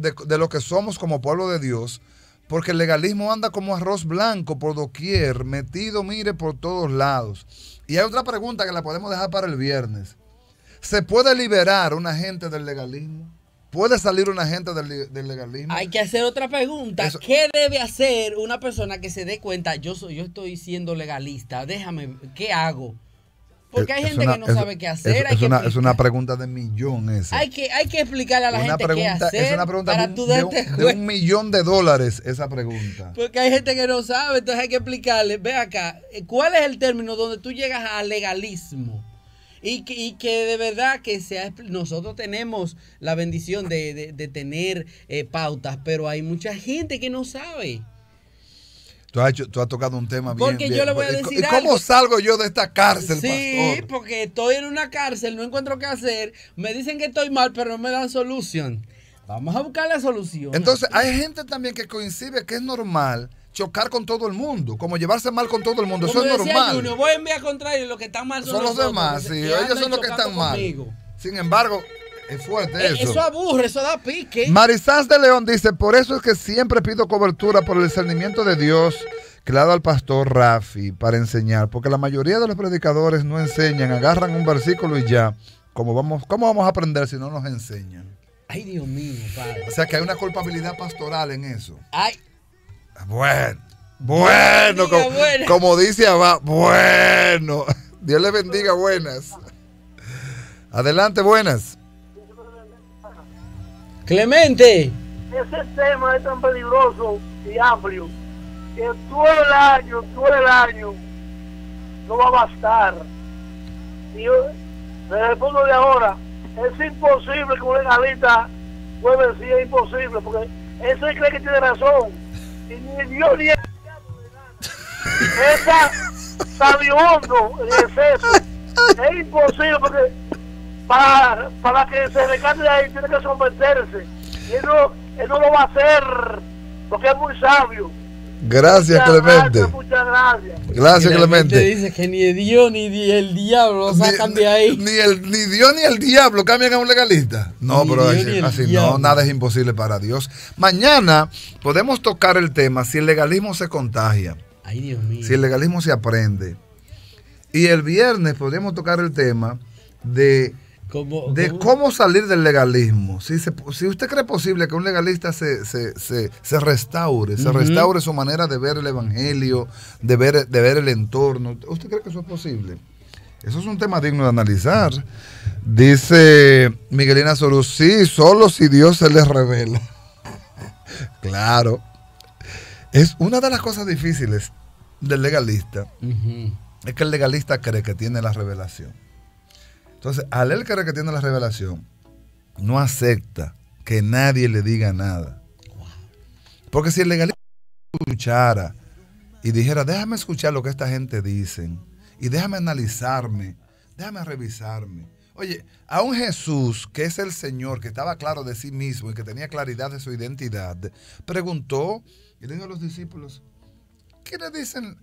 de, lo que somos como pueblo de Dios, porque el legalismo anda como arroz blanco por doquier, metido, mire, por todos lados. Y hay otra pregunta que la podemos dejar para el viernes. ¿Se puede liberar una gente del legalismo? ¿Puede salir una gente del, legalismo? Hay que hacer otra pregunta. ¿Qué debe hacer una persona que se dé cuenta, yo, yo estoy siendo legalista, déjame, ¿qué hago? Porque hay gente que no sabe qué hacer. Es, es, una, pregunta de millones. Hay que, explicarle a la gente qué hacer. Es una pregunta de, un, millón de dólares esa pregunta. Porque hay gente que no sabe, entonces hay que explicarle. Ve acá, eh, ¿cuál es el término donde tú llegas al legalismo? Y que, de verdad que sea, nosotros tenemos la bendición de, tener eh, pautas, pero hay mucha gente que no sabe. Tú has, tú tocado un tema bien. Porque yo le voy a decir. ¿Y cómo salgo yo de esta cárcel, Sí, porque estoy en una cárcel, no encuentro qué hacer. Me dicen que estoy mal, pero no me dan solución. Vamos a buscar la solución. Entonces, hay gente también que coincide que es normal chocar con todo el mundo, como llevarse mal con todo el mundo. eso es normal. uno voy en vía contraria, los que están mal son, los, demás. sí, ellos son los que están mal. Sin embargo, es fuerte eh, eso. Eso aburre, eso da pique. Marisás de León dice, por eso es que siempre pido cobertura por el discernimiento de Dios que al pastor Rafi para enseñar, porque la mayoría de los predicadores no enseñan, agarran un versículo y ya. ¿Cómo vamos, cómo vamos a aprender si no nos enseñan? Ay, Dios mío, padre. O sea que hay una culpabilidad pastoral en eso. Ay. Bueno, bueno, como, dice Abba, bueno. Dios le bendiga, buenas. Adelante, buenas. Clemente. Ese tema es tan peligroso y amplio que todo el año, todo el año no va a bastar. Y yo, eh, desde el punto de ahora, es imposible que un legalista a decir es imposible, porque él cree que tiene razón. Y ni Dios ni el Esa hondo en exceso. Es imposible porque para, para que se recate de ahí tiene que someterse. Y él no, no lo va a hacer porque es muy sabio. Gracias, Clemente. muchas gracias. Gracias, Clemente. Dice que ni Dios ni el diablo sacan de ahí. Ni, el, ni Dios ni el diablo cambian a un legalista. No, pero así, no, nada es imposible para Dios. Mañana podemos tocar el tema si el legalismo se contagia. Ay, Dios mío. Si el legalismo se aprende. Y el viernes podemos tocar el tema de de cómo? salir del legalismo. Si, usted cree posible que un legalista se, restaure, se restaure su manera de ver el Evangelio, de ver, de ver el entorno, ¿usted cree que eso es posible? Eso es un tema digno de analizar. Dice Miguelina Soros sí, solo si Dios se le revela. claro. Es una de las cosas difíciles del legalista. Es que el legalista cree que tiene la revelación. Entonces, al él que tiene la revelación, no acepta que nadie le diga nada. Porque si el legalista escuchara y dijera, déjame escuchar lo que esta gente dice y déjame analizarme, déjame revisarme. Oye, a un Jesús que es el Señor, que estaba claro de sí mismo y que tenía claridad de su identidad, preguntó y le dijo a los discípulos, ¿qué le dicen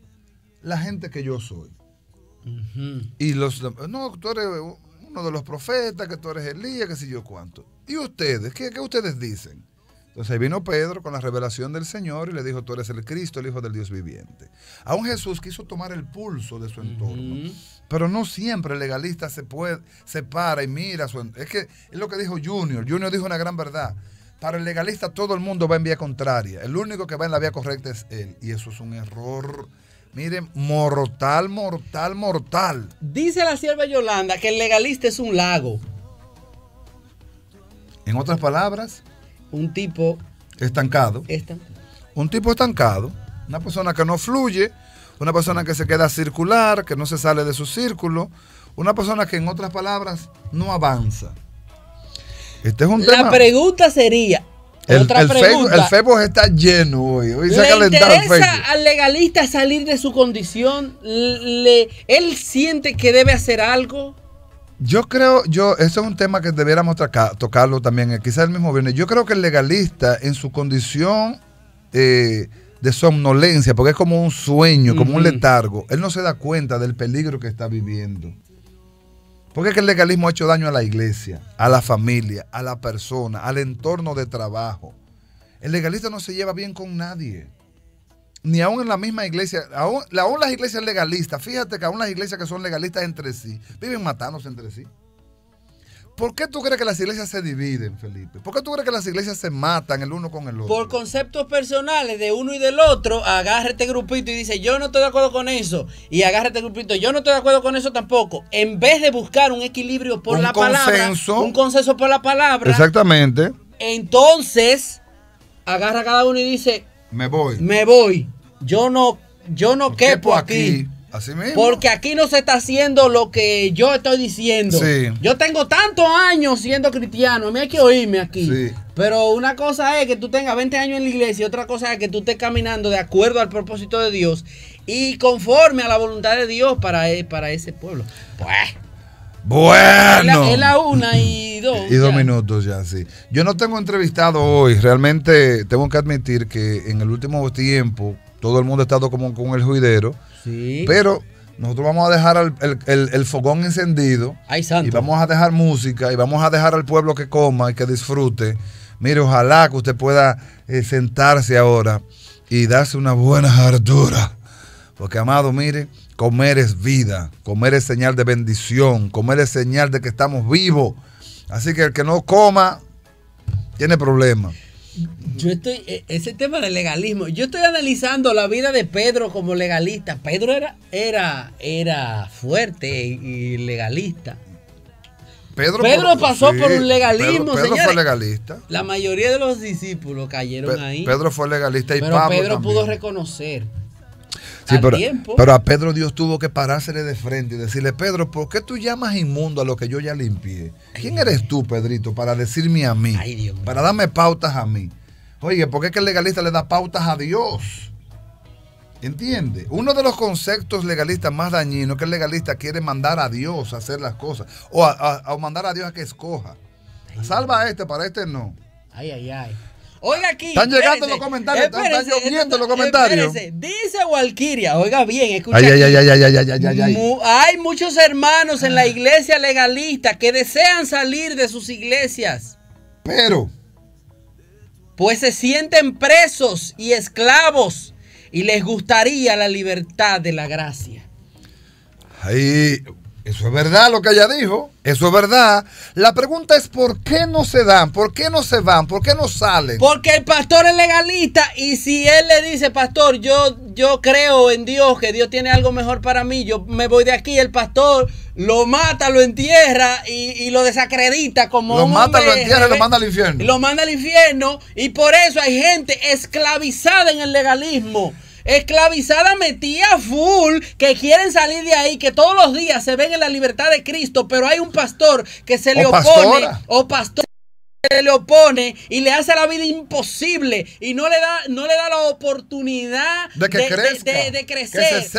la gente que yo soy? Y los no, tú de los profetas, que tú eres Elías, que si yo cuánto. ¿Y ustedes? ¿Qué, qué ustedes dicen? Entonces vino Pedro con la revelación del Señor y le dijo, tú eres el Cristo, el Hijo del Dios viviente. Aún Jesús quiso tomar el pulso de su entorno, pero no siempre el legalista se, puede, se para y mira Es que es lo que dijo Junior. Junior dijo una gran verdad. Para el legalista todo el mundo va en vía contraria. El único que va en la vía correcta es él. Y eso es un error Miren, mortal, mortal, mortal. Dice la sierva Yolanda que el legalista es un lago. En otras palabras, un tipo estancado. estancado. Un tipo estancado, una persona que no fluye, una persona que se queda circular, que no se sale de su círculo, una persona que en otras palabras no avanza. Este es un la pregunta sería, el, Facebook, está lleno hoy. ¿Le interesa al legalista salir de su condición? ¿Le, ¿Él siente que debe hacer algo? Yo creo, yo, eso es un tema que debiéramos tocarlo también, eh, quizás el mismo viene Yo creo que el legalista en su condición eh, de somnolencia, porque es como un sueño, como un letargo, él no se da cuenta del peligro que está viviendo. Porque es que el legalismo ha hecho daño a la iglesia, a la familia, a la persona, al entorno de trabajo. El legalista no se lleva bien con nadie. Ni aún en la misma iglesia, aún, las iglesias legalistas, fíjate que aún las iglesias que son legalistas entre sí, viven matándose entre sí. ¿Por qué tú crees que las iglesias se dividen, Felipe? ¿Por qué tú crees que las iglesias se matan el uno con el otro? Por conceptos personales de uno y del otro, agarra este grupito y dice, yo no estoy de acuerdo con eso. Y agarra este grupito, yo no estoy de acuerdo con eso tampoco. En vez de buscar un equilibrio por la palabra. Un consenso por la palabra. Exactamente. Entonces, agarra cada uno y dice, me voy. Me voy. Yo no, yo no quepo, aquí porque aquí no se está haciendo lo que yo estoy diciendo. Yo tengo tantos años siendo cristiano, a mí hay que oírme aquí. Pero una cosa es que tú tengas 20 años en la iglesia y otra cosa es que tú estés caminando de acuerdo al propósito de Dios y conforme a la voluntad de Dios para, e, para ese pueblo. Pues. Bueno. Es la, una y dos. y dos minutos ya, sí. Yo no tengo entrevistado hoy. Realmente tengo que admitir que en el último tiempo todo el mundo está como con el juidero. Pero nosotros vamos a dejar el, fogón encendido. Y vamos a dejar música y vamos a dejar al pueblo que coma y que disfrute. Mire, ojalá que usted pueda eh, sentarse ahora y darse una buena ardura. Porque, amado, mire, comer es vida, comer es señal de bendición, comer es señal de que estamos vivos. Así que el que no coma tiene problemas yo estoy, e, ese tema del legalismo, yo estoy analizando la vida de Pedro como legalista. Pedro era, era, era fuerte y legalista. Pedro, Pedro pasó por un legalismo. Pedro, fue legalista. La mayoría de los discípulos cayeron ahí. Pedro fue legalista y Pero Pedro pudo reconocer pero, a Pedro Dios tuvo que parársele de frente y decirle, Pedro, ¿por qué tú llamas inmundo a lo que yo ya limpié? ¿Quién eres tú, Pedrito, para decirme a mí? para darme pautas a mí. Oye, ¿por qué es que el legalista le da pautas a Dios? ¿Entiende? Uno de los conceptos legalistas más dañinos es que el legalista quiere mandar a Dios a hacer las cosas o a, mandar a Dios a que escoja. Salva a este, para este no. Ay, ay, ay. Oiga aquí. Están llegando los comentarios, están, lloviendo los comentarios. Dice Walquiria, oiga bien, Hay muchos hermanos en la ah. iglesia legalista que desean salir de sus iglesias. Pero. Pues se sienten presos y esclavos y les gustaría la libertad de la gracia. Ahí, eso es verdad lo que ella dijo, eso es verdad. La pregunta es por qué no se dan, por qué no se van, por qué no salen. Porque el pastor es legalista y si él le dice, pastor, yo, yo creo en Dios, que Dios tiene algo mejor para mí, yo me voy de aquí, el pastor lo mata, lo entierra y, y lo desacredita como... Lo mata, lo entierra y lo manda al infierno. Lo manda al infierno y por eso hay gente esclavizada en el legalismo esclavizada metía full, que quieren salir de ahí, que todos los días se ven en la libertad de Cristo, pero hay un pastor que se le opone o pastor se le opone y le hace la vida imposible y no le da, no le da la oportunidad de, crecer.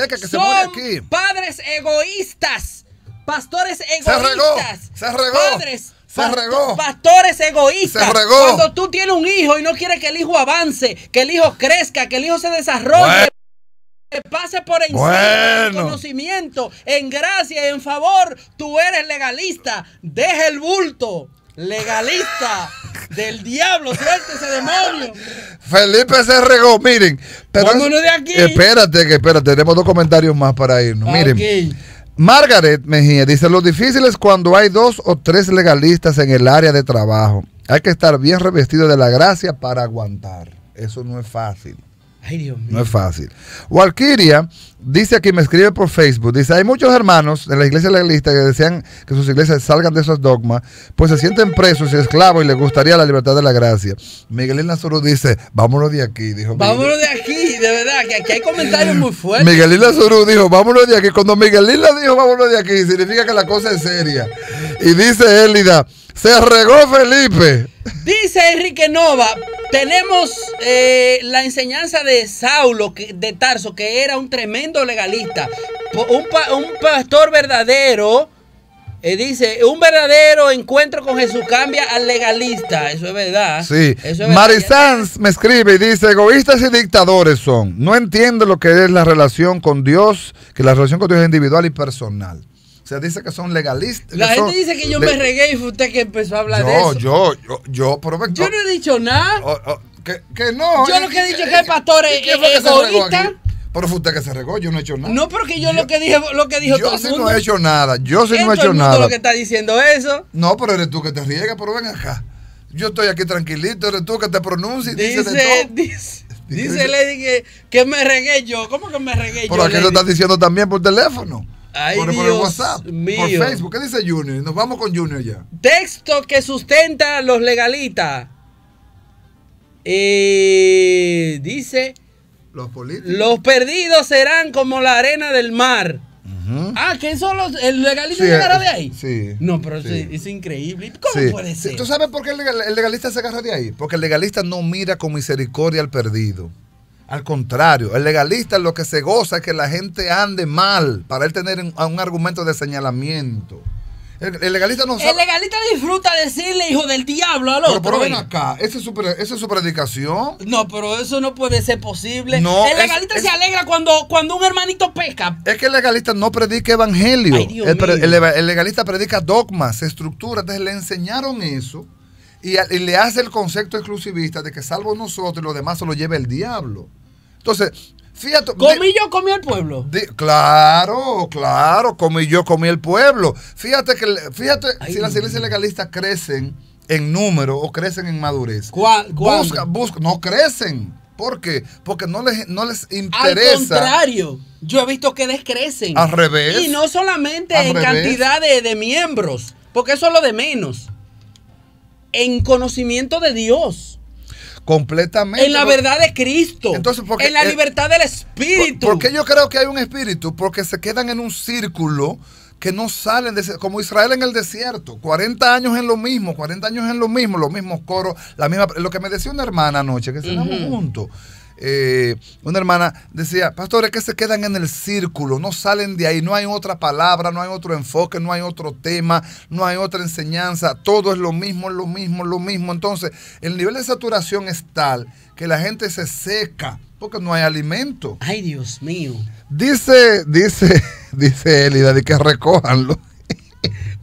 Padres egoístas, pastores egoístas, se regó. Pastores egoístas. Cuando tú tienes un hijo y no quieres que el hijo avance, que el hijo crezca, que el hijo se desarrolle. Que pase por encima conocimiento, en gracia, y en favor, tú eres legalista. Deja el bulto legalista del diablo, suéltese ese demonio. Felipe se regó, miren. Pero, Espérate, que espérate, tenemos dos comentarios más para irnos. Miren. Margaret Mejía dice, lo difícil es cuando hay dos o tres legalistas en el área de trabajo. Hay que estar bien revestido de la gracia para aguantar. Eso no es fácil. No es fácil. Walkiria dice aquí, me escribe por Facebook, dice, hay muchos hermanos en la iglesia legalista que desean que sus iglesias salgan de esos dogmas, pues se sienten presos y esclavos y les gustaría la libertad de la gracia. Miguelina Lazaro dice, vámonos de aquí, dijo. Vámonos de aquí, de verdad, que aquí hay comentarios muy fuertes. Miguel dijo, vámonos de aquí. Cuando Miguelín dijo, vámonos de aquí, significa que la cosa es seria. Y dice Elida, se regó Felipe. Dice Enrique Nova, tenemos eh, la enseñanza de Saulo de Tarso, que era un tremendo legalista, un, pastor verdadero. Eh, dice, un verdadero encuentro con Jesús cambia al legalista. Eso es verdad. Sí. Es verdad. Marisanz me escribe y dice, egoístas y dictadores son. No entiendo lo que es la relación con Dios, que la relación con Dios es individual y personal sea, dice que son legalistas. La gente dice que yo me regué y fue usted que empezó a hablar de eso. Yo, yo, yo, pero, Yo oh, no he dicho nada. Oh, oh, que, que, no. Yo eh, lo que he eh, dicho es eh, que el pastor es, egoísta. Pero fue usted que se regó, yo no he hecho nada. No, porque yo, lo que dije, lo que dijo todo sí mundo. Yo sí no he hecho nada, yo sí no he hecho nada nada. lo que está diciendo eso? No, pero eres tú que te riega pero ven acá. Yo estoy aquí tranquilito, eres tú que te pronuncias y dice, dices de Dice, dice, Lady que, me regué yo. ¿Cómo que me regué yo? Pero aquí lo estás diciendo también por teléfono por, Dios por el WhatsApp, por Facebook. ¿Qué dice Junior? Nos vamos con Junior ya. Texto que sustenta los legalistas. Eh, dice. Los perdidos serán como la arena del mar. Ah, que son los, el legalista se agarra de ahí. Sí. No, pero es, increíble. ¿Cómo puede ser? ¿Tú sabes por qué el, el legalista se agarra de ahí? Porque el legalista no mira con misericordia al perdido. Al contrario, el legalista lo que se goza es que la gente ande mal para él tener un, argumento de señalamiento. El, legalista no sabe. El legalista disfruta decirle hijo del diablo al otro. Pero, pero ven acá, esa es, su, predicación. No, pero eso no puede ser posible. el legalista se alegra cuando, un hermanito pesca Es que el legalista no predica evangelio. el, legalista predica dogmas, estructuras. Entonces le enseñaron eso y, le hace el concepto exclusivista de que salvo nosotros y los demás se lo lleva el diablo. Entonces, Fíjate. Comí yo, comí el pueblo. claro, claro, comí yo, comí el pueblo. Fíjate que, fíjate, si las iglesias legalistas crecen en número o crecen en madurez. ¿Cuál? no crecen. ¿Por qué? Porque no les, no les interesa. Al contrario, yo he visto que descrecen. Al revés. Y no solamente en cantidad de, de miembros, porque eso es lo de menos. En conocimiento de Dios. Completamente. En la verdad de Cristo. en la libertad del Espíritu. porque yo creo que hay un espíritu, porque se quedan en un círculo que no salen, como Israel en el desierto, 40 años en lo mismo, 40 años en lo mismo, los mismos coros, la misma, lo que me decía una hermana anoche, que cenamos juntos, eh, una hermana decía, pastores que se quedan en el círculo, no salen de ahí, no hay otra palabra, no hay otro enfoque, no hay otro tema, no hay otra enseñanza, todo es lo mismo, lo mismo, lo mismo. Entonces, el nivel de saturación es tal que la gente se seca porque no hay alimento. Ay, Dios mío. Dice, dice, dice Elida, de que recojanlo.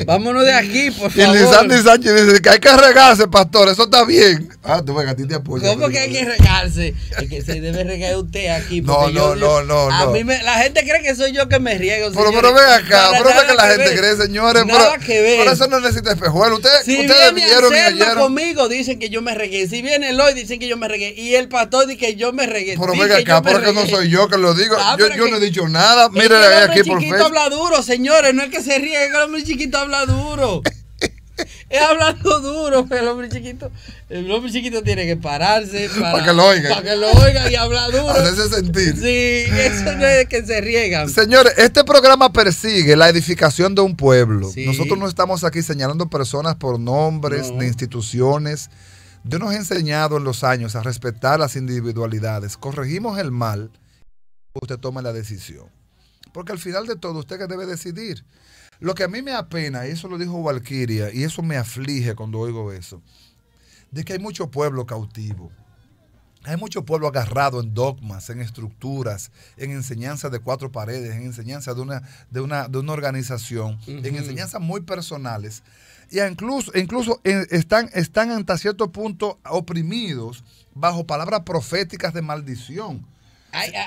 Vámonos de aquí, por favor. Y Lisandro Sánchez dice que hay que regarse, pastor. Eso está bien. Ah, tú venga a ti te apoyo. ¿Cómo que hay que regarse? Es que se debe regar usted aquí. No, no, no, no, A mí me, la gente cree que soy yo que me riego. Pero, pero ven acá. Pero que, que la gente cree, señores. Por eso no necesita espejuelo. Usted, si ustedes viene vieron y ayer. conmigo dicen que yo me regué. Si viene hoy dicen que yo me regué. Y el pastor dice que yo me regué. Pero venga acá, porque no soy yo que lo digo. Ah, yo, no he dicho nada. Mire aquí, por favor. El chiquito habla duro, señores. No es que se ríe, que el chiquito habla duro. he hablando duro, el hombre chiquito, el hombre chiquito tiene que pararse para, que lo oiga y habla duro. sentir. Sí, eso que se riegan. Señores, este programa persigue la edificación de un pueblo. Nosotros no estamos aquí señalando personas por nombres de ni instituciones. Dios nos ha enseñado en los años a respetar las individualidades. Corregimos el mal, usted toma la decisión. Porque al final de todo, usted que debe decidir. Lo que a mí me apena, y eso lo dijo Valkiria, y eso me aflige cuando oigo eso, de que hay mucho pueblo cautivo. Hay mucho pueblo agarrado en dogmas, en estructuras, en enseñanzas de cuatro paredes, en enseñanzas de una, de una, organización, en enseñanzas muy personales. Y incluso, incluso eh, están, están hasta cierto punto oprimidos bajo palabras proféticas de maldición.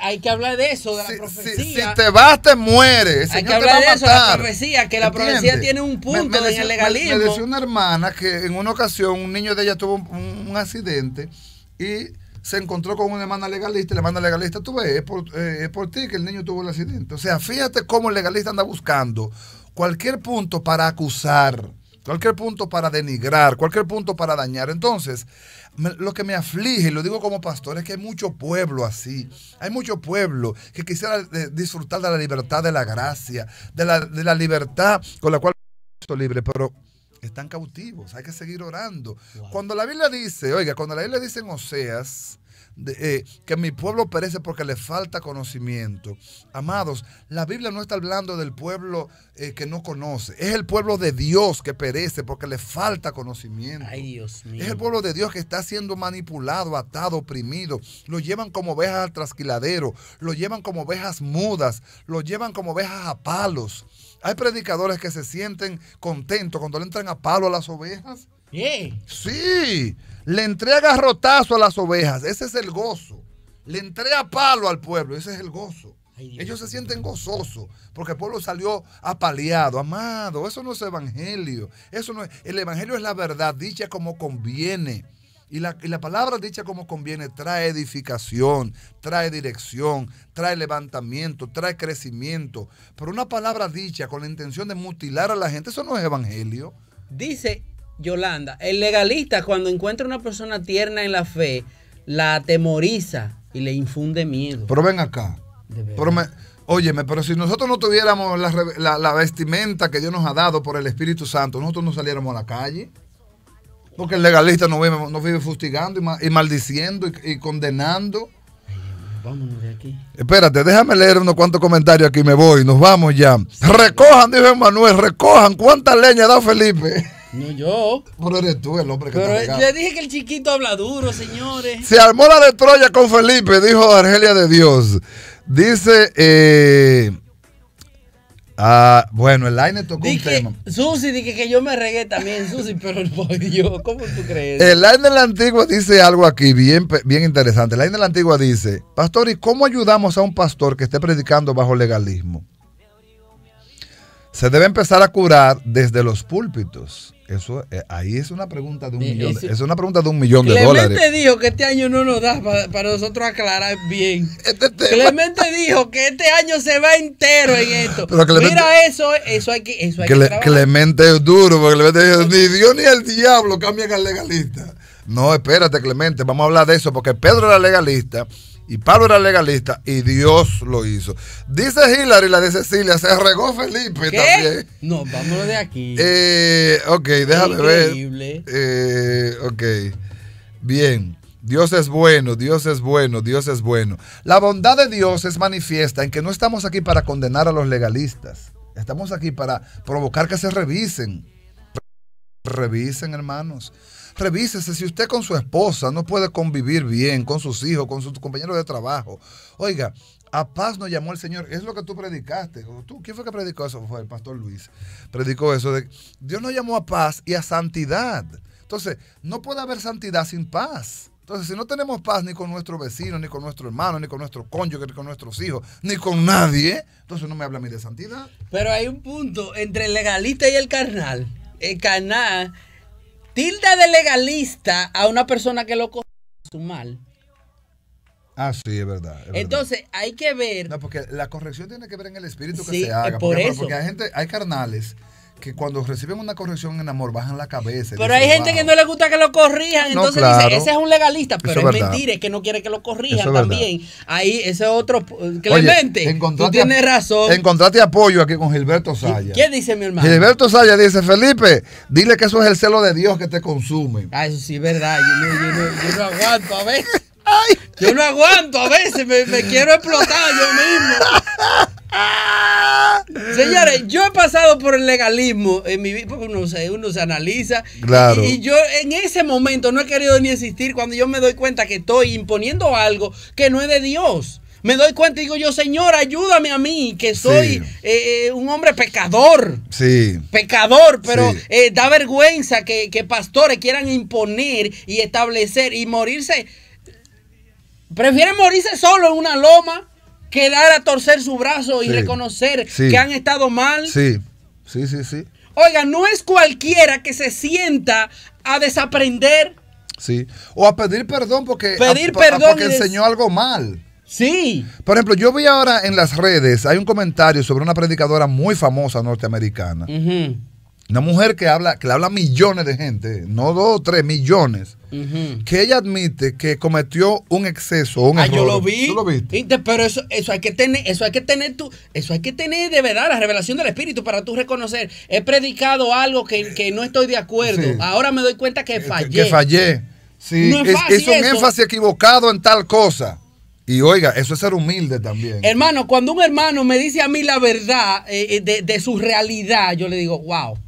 Hay, que hablar de eso, de la profecía. Si, te vas, te mueres. hay que hablar de eso, de la profecía, que la profecía tiene un punto en el legalismo. Me, decía una hermana que en una ocasión un niño de ella tuvo un, accidente y se encontró con una hermana legalista y la hermana legalista, tú ves, es por, eh, es por ti que el niño tuvo el accidente. O sea, fíjate cómo el legalista anda buscando cualquier punto para acusar cualquier punto para denigrar, cualquier punto para dañar. Entonces, lo que me aflige, y lo digo como pastor, es que hay mucho pueblo así. Hay mucho pueblo que quisiera eh, disfrutar de la libertad de la gracia, de la, libertad con la cual estoy libre, pero están cautivos, hay que seguir orando. Cuando la Biblia dice, oiga, cuando la Biblia dice en Oseas eh, que mi pueblo perece porque le falta conocimiento. Amados, la Biblia no está hablando del pueblo eh, que no conoce. Es el pueblo de Dios que perece porque le falta conocimiento. Es el pueblo de Dios que está siendo manipulado, atado, oprimido. Lo llevan como ovejas al trasquiladero. Lo llevan como ovejas mudas. Lo llevan como ovejas a palos. Hay predicadores que se sienten contentos cuando le entran a palo a las ovejas. Sí, le entrega rotazo a las ovejas, ese es el gozo. Le entrega palo al pueblo, ese es el gozo. Ellos se sienten gozosos porque el pueblo salió apaleado, amado. Eso no es evangelio. Eso no es, el evangelio es la verdad dicha como conviene. Y la, y la, palabra dicha como conviene trae edificación, trae dirección, trae levantamiento, trae crecimiento. Pero una palabra dicha con la intención de mutilar a la gente, eso no es evangelio. Dice Yolanda, el legalista cuando encuentra una persona tierna en la fe, la atemoriza y le infunde miedo. Pero ven acá. óyeme, pero si nosotros no tuviéramos la, vestimenta que Dios nos ha dado por el Espíritu Santo, nosotros no saliéramos a la calle. Porque el legalista nos vive, nos fustigando y, maldiciendo y, condenando. Vámonos de aquí. Espérate, déjame leer unos cuantos comentarios aquí, me voy, nos vamos ya. recojan, dijo Emanuel, recojan, ¿cuánta leña da Felipe? No yo. Pero eres tú el hombre que Pero le dije que el chiquito habla duro, señores. Se armó la de Troya con Felipe, dijo Argelia de Dios. Dice, eh, ah, bueno, el Aine tocó un tema. Susi, dije que yo me regué también, Susi, pero no Dios, ¿cómo tú crees? El Aine de la Antigua dice algo aquí bien, bien interesante. El Aine de la Antigua dice, Pastor, ¿y cómo ayudamos a un pastor que esté predicando bajo legalismo? Se debe empezar a curar desde los púlpitos eso, eh, ahí es una pregunta de un millón. es una pregunta de un millón de dólares. Clemente dijo que este año no nos da para, nosotros aclarar bien. Este Clemente dijo que este año se va entero en esto. Mira eso, eso hay que, eso hay que Clemente es duro, porque Clemente dijo, ni Dios ni el diablo cambian al legalista. No, espérate, Clemente, vamos a hablar de eso, porque Pedro era legalista y Pablo era legalista y Dios lo hizo. Dice Hillary, la de Cecilia, se regó Felipe también. No, vámonos de aquí. Eh, ok, déjame ver. Eh, ok, bien. Dios es bueno, Dios es bueno, Dios es bueno. La bondad de Dios es manifiesta en que no estamos aquí para condenar a los legalistas. Estamos aquí para provocar que se revisen Revisen, hermanos. Revísese si usted con su esposa no puede convivir bien, con sus hijos, con sus compañeros de trabajo. Oiga, a paz nos llamó el Señor. Es lo que tú predicaste. ¿Tú, ¿Quién fue que predicó eso? Fue el pastor Luis. Predicó eso de Dios nos llamó a paz y a santidad. Entonces, no puede haber santidad sin paz. Entonces, si no tenemos paz ni con nuestro vecino, ni con nuestro hermano, ni con nuestro cónyuge, ni con nuestros hijos, ni con nadie, entonces no me habla a mí de santidad. Pero hay un punto entre el legalista y el carnal. El eh, Caná tilda de legalista a una persona que lo coge su mal. Ah, sí, es verdad, Entonces, hay que ver. No, porque la corrección tiene que ver en el espíritu que se haga. porque, gente, hay carnales que cuando reciben una corrección en amor bajan la cabeza. Pero hay gente que no le gusta que lo corrijan, entonces dice, ese es un legalista, pero es, mentira, es que no quiere que lo corrijan también. Ahí ese otro, Clemente, tú tienes razón. Encontrate apoyo aquí con Gilberto Saya. ¿Qué dice mi hermano? Gilberto Saya dice, Felipe, dile que eso es el celo de Dios que te consume. Ah, eso sí es verdad, yo, no aguanto a veces. Yo no aguanto, a veces me, me quiero explotar yo mismo. Ah. señores, yo he pasado por el legalismo en mi vida, porque uno se, analiza. Y, yo en ese momento no he querido ni existir cuando yo me doy cuenta que estoy imponiendo algo que no es de Dios. Me doy cuenta y digo yo, Señor, ayúdame a mí, que soy eh, eh, un hombre pecador. Sí. Pecador, pero eh, da vergüenza que, que pastores quieran imponer y establecer y morirse. Prefieren morirse solo en una loma Quedar a torcer su brazo y reconocer que han estado mal. Sí, sí, sí, sí. Oiga, no es cualquiera que se sienta a desaprender. Sí, o a pedir perdón porque, pedir perdón enseñó algo mal. Sí. Por ejemplo, yo vi ahora en las redes, hay un comentario sobre una predicadora muy famosa norteamericana. Una mujer que habla, que le habla a millones de gente, no dos o tres, millones que ella admite que cometió un exceso, un ah, error. yo lo vi. Pero eso, eso hay que tener, eso hay que tener tú, eso hay que tener de verdad la revelación del espíritu para tú reconocer. He predicado algo que, no estoy de acuerdo. Ahora me doy cuenta que fallé. Que, fallé. Sí, es, un énfasis equivocado en tal cosa. Y oiga, eso es ser humilde también. Hermano, cuando un hermano me dice a mí la verdad eh, eh, de, de su realidad, yo le digo, wow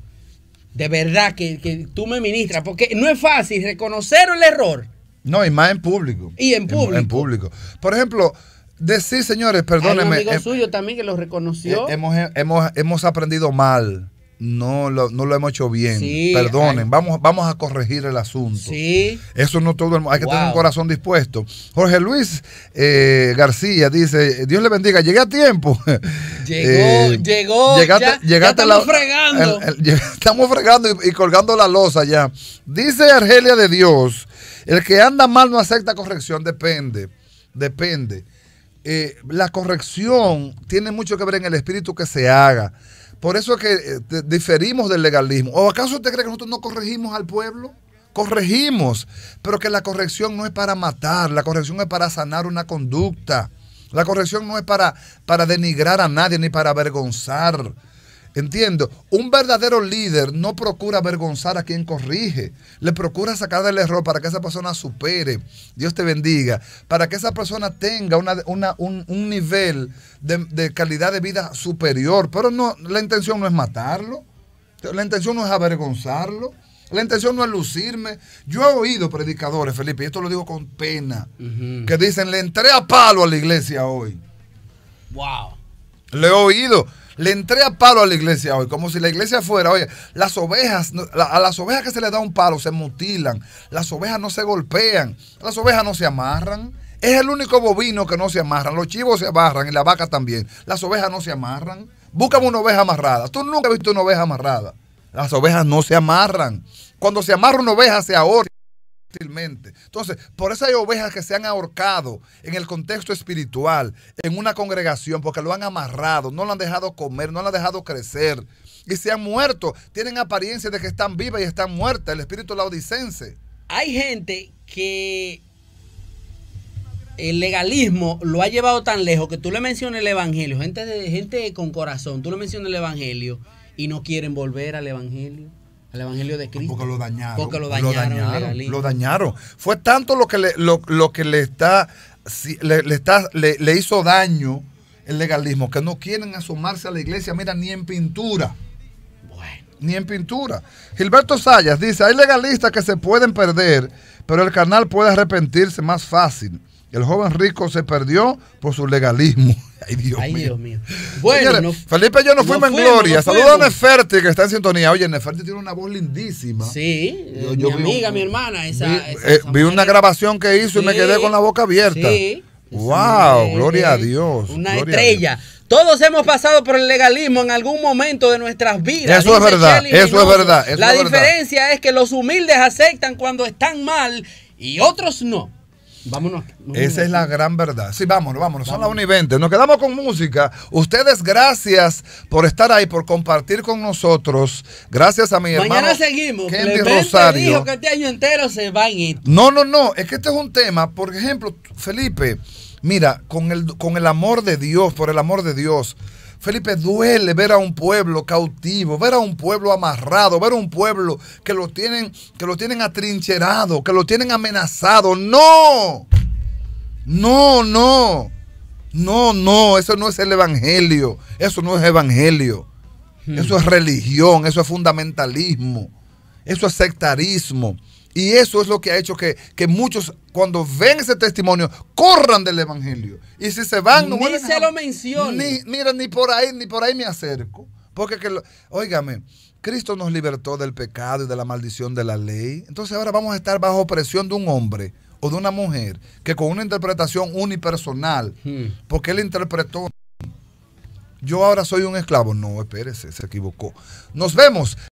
de verdad que, que tú me ministras, porque no es fácil reconocer el error. No, y más en público. Y en público. En, público. Por ejemplo, decir, señores, perdónenme. Hay un amigo eh, suyo también que lo reconoció. Eh, hemos, hemos, hemos aprendido mal no lo, no lo hemos hecho bien. Perdonen, vamos, vamos a corregir el asunto. Sí. Eso no todo el mundo, hay que tener un corazón dispuesto. Jorge Luis eh, García dice, Dios le bendiga, llegué a tiempo. Llegó, eh, llegó. ya, estamos, la, fregando. estamos fregando. y, colgando la losa ya. Dice Argelia de Dios, el que anda mal no acepta corrección, depende, depende. Eh, la corrección tiene mucho que ver en el espíritu que se haga. Por eso es que eh, diferimos del legalismo. ¿O acaso usted cree que nosotros no corregimos al pueblo? Corregimos, pero que la corrección no es para matar, la corrección es para sanar una conducta. La corrección no es para, para denigrar a nadie ni para avergonzar. Entiendo, un verdadero líder no procura avergonzar a quien corrige, le procura sacar del error para que esa persona supere, Dios te bendiga, para que esa persona tenga un, nivel de, calidad de vida superior. Pero no, la intención no es matarlo, la intención no es avergonzarlo, la intención no es lucirme. Yo he oído predicadores, Felipe, y esto lo digo con pena, que dicen, le entré a palo a la iglesia hoy. Wow. Le he oído. Le entré a palo a la iglesia hoy, como si la iglesia fuera, oye, las ovejas, a las ovejas que se le da un palo se mutilan, las ovejas no se golpean, las ovejas no se amarran. Es el único bovino que no se amarran. Los chivos se amarran y la vaca también. Las ovejas no se amarran. Búscame una oveja amarrada. Tú nunca has visto una oveja amarrada. Las ovejas no se amarran. Cuando se amarra una oveja, se ahorra. Entonces, por eso hay ovejas que se han ahorcado en el contexto espiritual, en una congregación, porque lo han amarrado, no lo han dejado comer, no lo han dejado crecer. Y se han muerto, tienen apariencia de que están vivas y están muertas, el espíritu laodicense. Hay gente que el legalismo lo ha llevado tan lejos que tú le mencionas el evangelio, gente, gente con corazón, tú le mencionas el evangelio y no quieren volver al evangelio el Evangelio de Cristo. Porque lo dañaron. Porque lo dañaron. Lo dañaron, Fue tanto lo que le, lo, que le está, le, le, le, hizo daño el legalismo, que no quieren asomarse a la iglesia, mira, ni en pintura. Bueno. Ni en pintura. Gilberto Sayas dice, hay legalistas que se pueden perder, pero el canal puede arrepentirse más fácil. El joven rico se perdió por su legalismo. Ay, Dios, Bueno, Felipe y yo nos no fuimos en gloria. Saludos a Neferti, que está en sintonía. Oye, Neferti tiene una voz lindísima. Sí, eh, mi amiga, mi hermana. vi, eh, una grabación que hizo y me quedé con la boca abierta. Sí. ¡Wow! gloria a Dios. Una estrella. Todos hemos pasado por el legalismo en algún momento de nuestras vidas. Eso es verdad, eso es verdad. la diferencia es que los humildes aceptan cuando están mal y otros no. Vámonos. Esa es la gran verdad. Sí, vámonos, vámonos. Son las 1 Nos quedamos con música. Ustedes, gracias por estar ahí, por compartir con nosotros. Gracias a mi hermano. Mañana seguimos. Kendi Rosario. que este entero se No, no, no. Es que este es un tema. Por ejemplo, Felipe, mira, con con el amor de Dios, por el amor de Dios. Felipe, duele ver a un pueblo cautivo, ver a un pueblo amarrado, ver a un pueblo que lo tienen, que lo tienen atrincherado, que lo tienen amenazado. No, no, no, no, no, eso no es el evangelio, eso no es evangelio, hmm. eso es religión, eso es fundamentalismo, eso es sectarismo. Y eso es lo que ha hecho que, muchos, cuando ven ese testimonio, corran del Evangelio. Y si se van, no Ni se lo Mira, ni por ahí, ni por ahí me acerco. Porque, que óigame, Cristo nos libertó del pecado y de la maldición de la ley. Entonces ahora vamos a estar bajo presión de un hombre o de una mujer que con una interpretación unipersonal, hmm. porque él interpretó yo ahora soy un esclavo. No, espérese, se equivocó. Nos vemos.